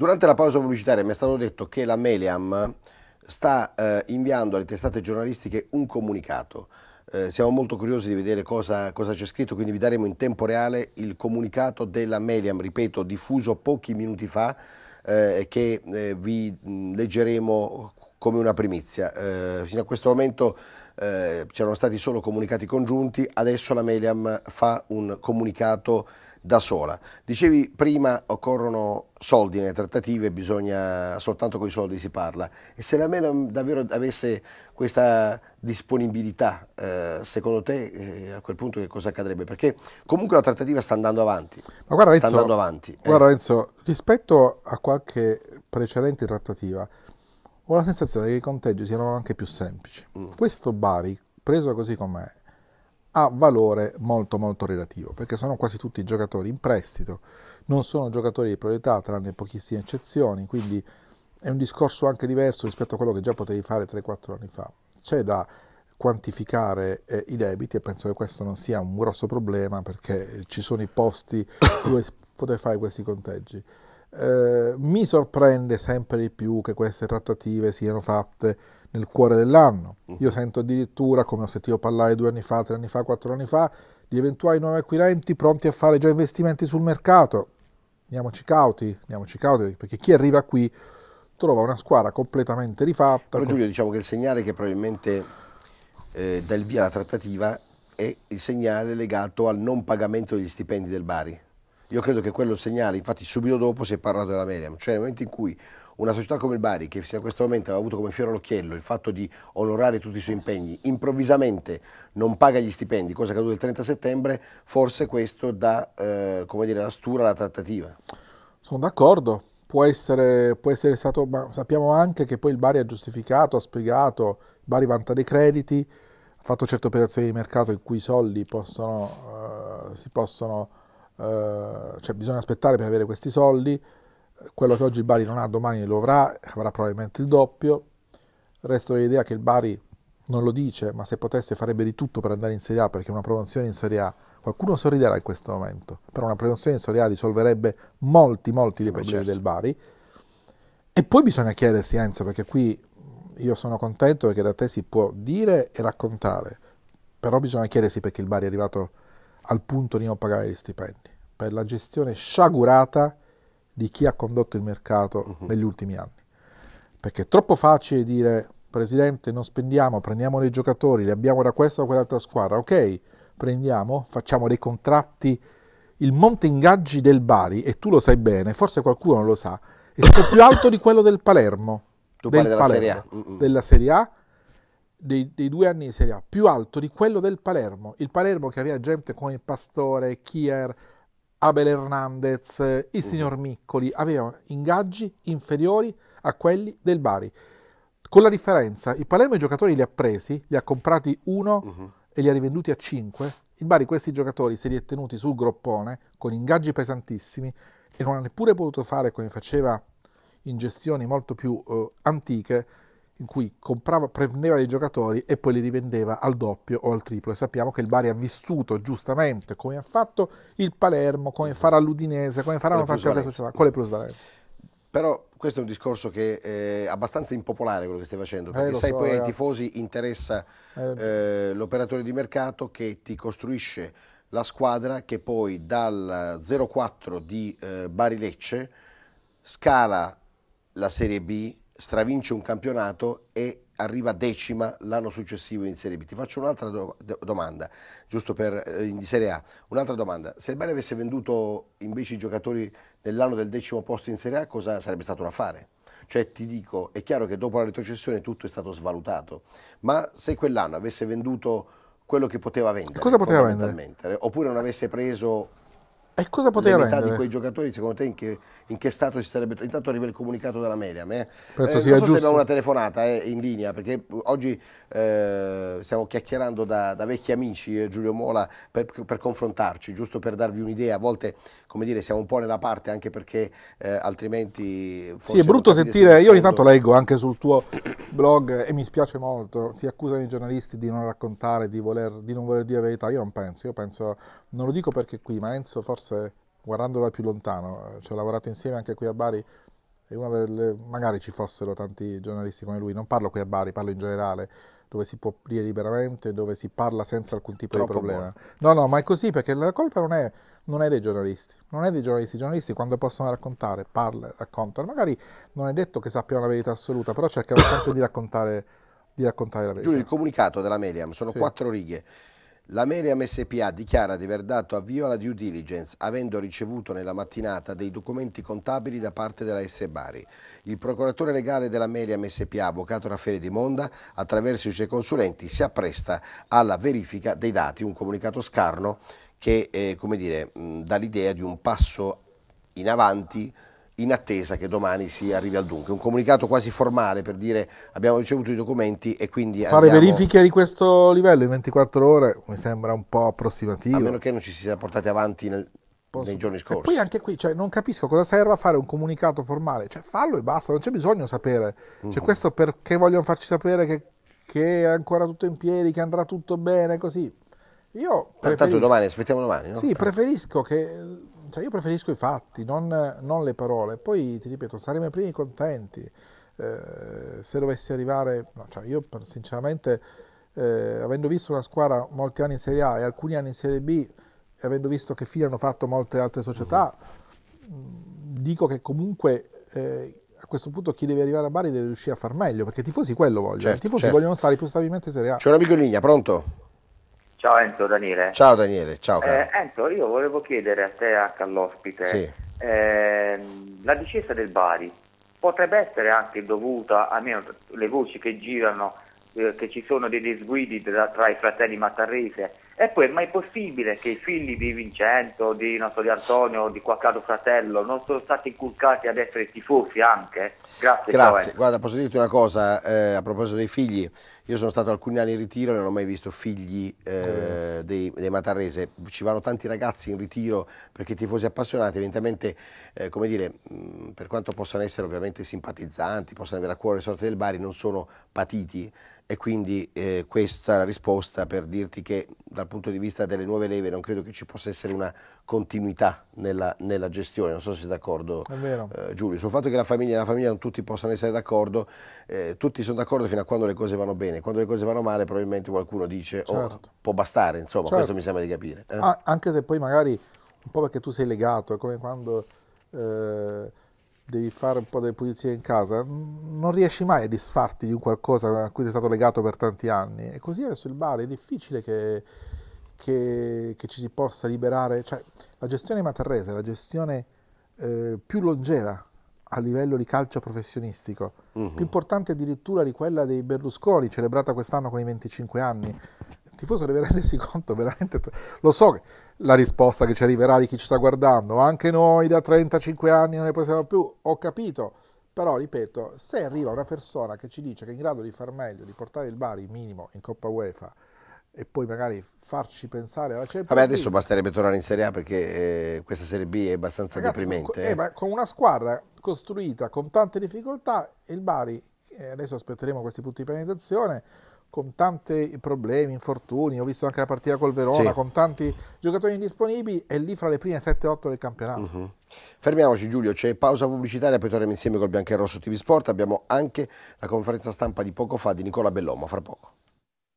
Durante la pausa pubblicitaria mi è stato detto che la Meliam sta eh, inviando alle testate giornalistiche un comunicato. Eh, siamo molto curiosi di vedere cosa, cosa c'è scritto, quindi vi daremo in tempo reale il comunicato della Meliam, ripeto, diffuso pochi minuti fa, eh, che eh, vi leggeremo come una primizia. Eh, fino a questo momento eh, c'erano stati solo comunicati congiunti, adesso la Meliam fa un comunicato da sola. Dicevi prima occorrono soldi nelle trattative, bisogna soltanto con i soldi si parla e se la Melam davvero avesse questa disponibilità, eh, secondo te eh, a quel punto che cosa accadrebbe? Perché comunque la trattativa sta andando avanti. Ma guarda Renzo, andando avanti, eh. guarda, eh. Enzo rispetto a qualche precedente trattativa, ho la sensazione che i conteggi siano anche più semplici. Mm. Questo Bari, preso così com'è, ha valore molto molto relativo, perché sono quasi tutti giocatori in prestito, non sono giocatori di proprietà, tranne pochissime eccezioni, quindi è un discorso anche diverso rispetto a quello che già potevi fare 3-4 anni fa. C'è da quantificare eh, i debiti e penso che questo non sia un grosso problema perché ci sono i posti dove poter fare questi conteggi. Eh, mi sorprende sempre di più che queste trattative siano fatte nel cuore dell'anno. Mhm. Io sento addirittura, come ho sentito parlare due anni fa, tre anni fa, quattro anni fa, di eventuali nuovi acquirenti pronti a fare già investimenti sul mercato. Andiamoci cauti, andiamoci cauti, perché chi arriva qui trova una squadra completamente rifatta. Però Giulio, diciamo che il segnale che probabilmente eh, dà il via alla trattativa è il segnale legato al non pagamento degli stipendi del Bari. Io credo che quello segnale, infatti subito dopo si è parlato della Meriam, cioè nel momento in cui una società come il Bari, che fino a questo momento aveva avuto come fiore all'occhiello il fatto di onorare tutti i suoi impegni, improvvisamente non paga gli stipendi, cosa è accaduta il 30 settembre, forse questo dà eh, dire, la stura alla trattativa. Sono d'accordo, può essere, può essere stato, ma sappiamo anche che poi il Bari ha giustificato, ha spiegato, il Bari vanta dei crediti, ha fatto certe operazioni di mercato in cui i soldi possono, eh, si possono eh, cioè bisogna aspettare per avere questi soldi, quello che oggi il Bari non ha domani lo avrà, avrà probabilmente il doppio, resto dell'idea che il Bari non lo dice, ma se potesse farebbe di tutto per andare in Serie A, perché una promozione in Serie A, qualcuno sorriderà in questo momento, però una promozione in Serie A risolverebbe molti, molti dei problemi certo. del Bari. E poi bisogna chiedersi, Enzo, perché qui io sono contento perché da te si può dire e raccontare, però bisogna chiedersi perché il Bari è arrivato al punto di non pagare gli stipendi, per la gestione sciagurata di chi ha condotto il mercato uh-huh. negli ultimi anni. Perché è troppo facile dire, Presidente, non spendiamo, prendiamo dei giocatori, li abbiamo da questa o quell'altra squadra, ok, prendiamo, facciamo dei contratti, il monte ingaggi del Bari, e tu lo sai bene, forse qualcuno lo sa, è più alto di quello del Palermo. Tu del parli della Palermo, Serie A. Della Serie A dei, dei, due anni di Serie A più alto di quello del Palermo. Il Palermo che aveva gente come Pastore, Kier, Abel Hernandez, il mhm. signor Miccoli, aveva ingaggi inferiori a quelli del Bari. Con la differenza, il Palermo i giocatori li ha presi, li ha comprati uno uh-huh. e li ha rivenduti a cinque. Il Bari questi giocatori se li è tenuti sul groppone con ingaggi pesantissimi e non ha neppure potuto fare come faceva in gestioni molto più eh, antiche in cui comprava, prendeva dei giocatori e poi li rivendeva al doppio o al triplo. E sappiamo che il Bari ha vissuto giustamente come ha fatto il Palermo, come farà l'Udinese, come farà tante faccia società, con le plusvalenze. Però questo è un discorso che è abbastanza impopolare quello che stai facendo, eh, perché eh, sai so, poi ragazzi. ai tifosi interessa eh. Eh, l'operatore di mercato che ti costruisce la squadra che poi dal 0-4 di eh, Bari Lecce scala la Serie B stravince un campionato e arriva decima l'anno successivo in Serie B. Ti faccio un'altra do domanda, giusto per eh, in Serie A. Un'altra domanda, se il Bari avesse venduto invece i giocatori nell'anno del decimo posto in Serie A, cosa sarebbe stato da fare? Cioè ti dico, è chiaro che dopo la retrocessione tutto è stato svalutato, ma se quell'anno avesse venduto quello che poteva vendere, cosa poteva vendere? oppure non avesse preso e cosa poteva rendere? metà di quei giocatori, secondo te, in che, in che stato si sarebbe... Intanto arriva il comunicato della Meliam. Eh. Penso eh, sia non so giusto. se abbiamo una telefonata eh, in linea, perché oggi eh, stiamo chiacchierando da, da, vecchi amici, eh, Giulio Mola, per, per, confrontarci, giusto per darvi un'idea. A volte, come dire, siamo un po' nella parte, anche perché eh, altrimenti... Sì, è brutto sentire... Io ogni tanto leggo anche sul tuo blog, e mi spiace molto, si accusano i giornalisti di non raccontare, di, voler, di non voler dire verità. Io non penso, io penso... Non lo dico perché qui, ma Enzo forse forse guardando più lontano, eh, ci ho lavorato insieme anche qui a Bari e una delle, magari ci fossero tanti giornalisti come lui, non parlo qui a Bari, parlo in generale, dove si può dire liberamente, dove si parla senza alcun tipo Troppo di problema. Buono. No, no, ma è così perché la colpa non è, non è, dei giornalisti, non è dei giornalisti, i giornalisti quando possono raccontare, parlano, raccontano, magari non è detto che sappiano la verità assoluta, però cercano sempre di raccontare, di raccontare la verità. Giulio, il comunicato della Mediam sono sì. quattro righe la Meriam SPA dichiara di aver dato avvio alla due diligence, avendo ricevuto nella mattinata dei documenti contabili da parte della S. Bari. Il procuratore legale della Meriam SPA, avvocato Raffaele Di Monda, attraverso i suoi consulenti si appresta alla verifica dei dati, un comunicato scarno che eh, come dire, mh, dà l'idea di un passo in avanti in attesa che domani si arrivi al dunque. Un comunicato quasi formale per dire abbiamo ricevuto i documenti e quindi... Fare andiamo... verifiche di questo livello in 24 ore mi sembra un po' approssimativo. A meno che non ci si sia portati avanti nel, Posso... nei giorni scorsi. E poi anche qui cioè, non capisco cosa serve a fare un comunicato formale, cioè fallo e basta, non c'è bisogno di sapere. Cioè, mm-hmm. Questo perché vogliono farci sapere che, che è ancora tutto in piedi, che andrà tutto bene, così io Tanto domani, aspettiamo domani, no? Sì, preferisco che... Cioè io preferisco i fatti, non, non le parole. Poi, ti ripeto, saremo i primi contenti. Eh, se dovessi arrivare... No, cioè io, sinceramente, eh, avendo visto una squadra molti anni in Serie A e alcuni anni in Serie B, e avendo visto che fine hanno fatto molte altre società, mm-hmm. dico che comunque... Eh, a questo punto chi deve arrivare a Bari deve riuscire a far meglio, perché i tifosi quello vogliono. Certo, I tifosi certo. vogliono stare più stabilmente in Serie A. C'è un amico in linea, pronto? Ciao Enzo, Daniele. Ciao Daniele, ciao. Eh, Enzo, io volevo chiedere a te e anche all'ospite, sì. eh, la discesa del Bari potrebbe essere anche dovuta, almeno le voci che girano, eh, che ci sono dei disguidi tra, tra i fratelli Mattarese e poi, ma è possibile che i figli di Vincenzo, di, so, di Antonio, di qualche altro fratello non sono stati inculcati ad essere tifosi anche? Grazie. Grazie. Guarda, posso dirti una cosa eh, a proposito dei figli. Io sono stato alcuni anni in ritiro e non ho mai visto figli eh, mm. dei, dei, Matarrese. Ci vanno tanti ragazzi in ritiro perché tifosi appassionati, evidentemente, eh, come dire, mh, mm, per quanto possano essere ovviamente simpatizzanti, possano avere a cuore le sorti del Bari, non sono patiti. E quindi eh, questa è la risposta per dirti che dal punto di vista delle nuove leve non credo che ci possa essere una continuità nella, nella gestione, non so se sei d'accordo eh, Giulio, sul fatto che la famiglia e la famiglia non tutti possano essere d'accordo, eh, tutti sono d'accordo fino a quando le cose vanno bene, quando le cose vanno male probabilmente qualcuno dice oh, certo. oh, può bastare, insomma certo. questo mi sembra di capire. Eh? Ah, anche se poi magari un po' perché tu sei legato, è come quando eh, devi fare un po' delle pulizie in casa, non riesci mai a disfarti di un qualcosa a cui sei stato legato per tanti anni. E così adesso il bar è difficile che che, che, ci si possa liberare, cioè la gestione Materrese è la gestione eh, più longeva a livello di calcio professionistico, uh-huh. più importante addirittura di quella dei Berlusconi, celebrata quest'anno con i 25 anni. Il tifoso deve rendersi conto veramente, lo so che la risposta che ci arriverà di chi ci sta guardando, anche noi da 35 anni non ne possiamo più, ho capito, però ripeto, se arriva una persona che ci dice che è in grado di far meglio, di portare il Bari minimo in Coppa UEFA, e poi magari farci pensare alla Champions Vabbè, adesso basterebbe tornare in Serie A perché eh, questa Serie B è abbastanza Ragazzi, deprimente. Eh, eh, ma con una squadra costruita con tante difficoltà, il Bari, eh, adesso aspetteremo questi punti di penalizzazione, con tanti problemi, infortuni, ho visto anche la partita col Verona, sì. con tanti giocatori indisponibili, è lì fra le prime 7-8 del campionato. Uh mhm. -huh. Fermiamoci Giulio, c'è pausa pubblicitaria, poi torniamo insieme col Biancherosso TV Sport, abbiamo anche la conferenza stampa di poco fa di Nicola Bellomo, fra poco.